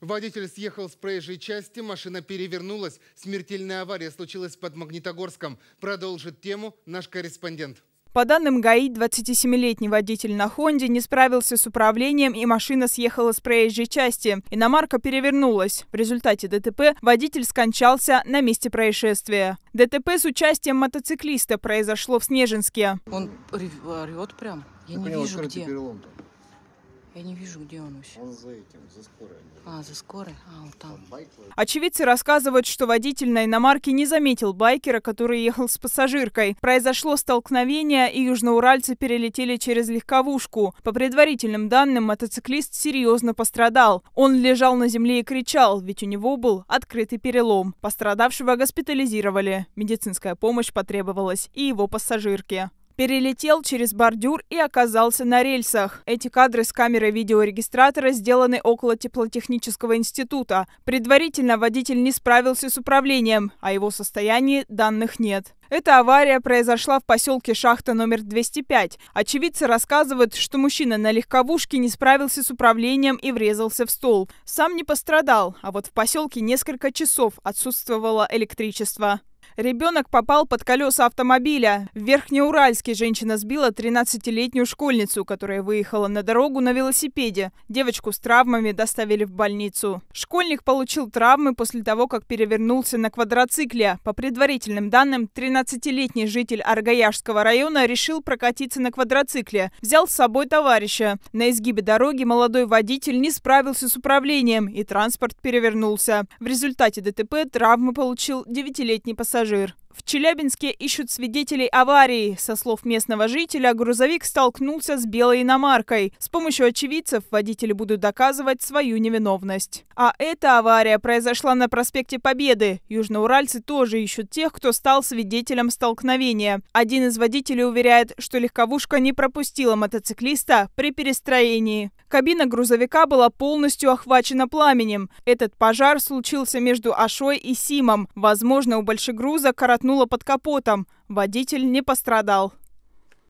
Водитель съехал с проезжей части, машина перевернулась. Смертельная авария случилась под Магнитогорском. Продолжит тему наш корреспондент. По данным ГАИ, 27-летний водитель на «Хонде» не справился с управлением и машина съехала с проезжей части. Иномарка перевернулась. В результате ДТП водитель скончался на месте происшествия. ДТП с участием мотоциклиста произошло в Снежинске. Он орет прям. Я, Я не поняла, вижу, где. Перелом-то. Я не вижу, где он вообще. Он за этим, за скорой. А, за скорой? А, вот там. Очевидцы рассказывают, что водитель на иномарке не заметил байкера, который ехал с пассажиркой. Произошло столкновение, и южноуральцы перелетели через легковушку. По предварительным данным, мотоциклист серьезно пострадал. Он лежал на земле и кричал, ведь у него был открытый перелом. Пострадавшего госпитализировали. Медицинская помощь потребовалась и его пассажирке перелетел через бордюр и оказался на рельсах. Эти кадры с камеры видеорегистратора сделаны около теплотехнического института. Предварительно водитель не справился с управлением, о а его состоянии данных нет. Эта авария произошла в поселке Шахта номер 205. Очевидцы рассказывают, что мужчина на легковушке не справился с управлением и врезался в столб. Сам не пострадал, а вот в поселке несколько часов отсутствовало электричество. Ребенок попал под колеса автомобиля. В Верхнеуральске женщина сбила 13-летнюю школьницу, которая выехала на дорогу на велосипеде. Девочку с травмами доставили в больницу. Школьник получил травмы после того, как перевернулся на квадроцикле. По предварительным данным, 13-летний житель Аргаяшского района решил прокатиться на квадроцикле. Взял с собой товарища. На изгибе дороги молодой водитель не справился с управлением, и транспорт перевернулся. В результате ДТП травмы получил 9-летний пассажир пассажир. В Челябинске ищут свидетелей аварии. Со слов местного жителя, грузовик столкнулся с белой иномаркой. С помощью очевидцев водители будут доказывать свою невиновность. А эта авария произошла на проспекте Победы. Южноуральцы тоже ищут тех, кто стал свидетелем столкновения. Один из водителей уверяет, что легковушка не пропустила мотоциклиста при перестроении. Кабина грузовика была полностью охвачена пламенем. Этот пожар случился между Ашой и Симом. Возможно, у большегруза коротко Грохотнуло под капотом. Водитель не пострадал.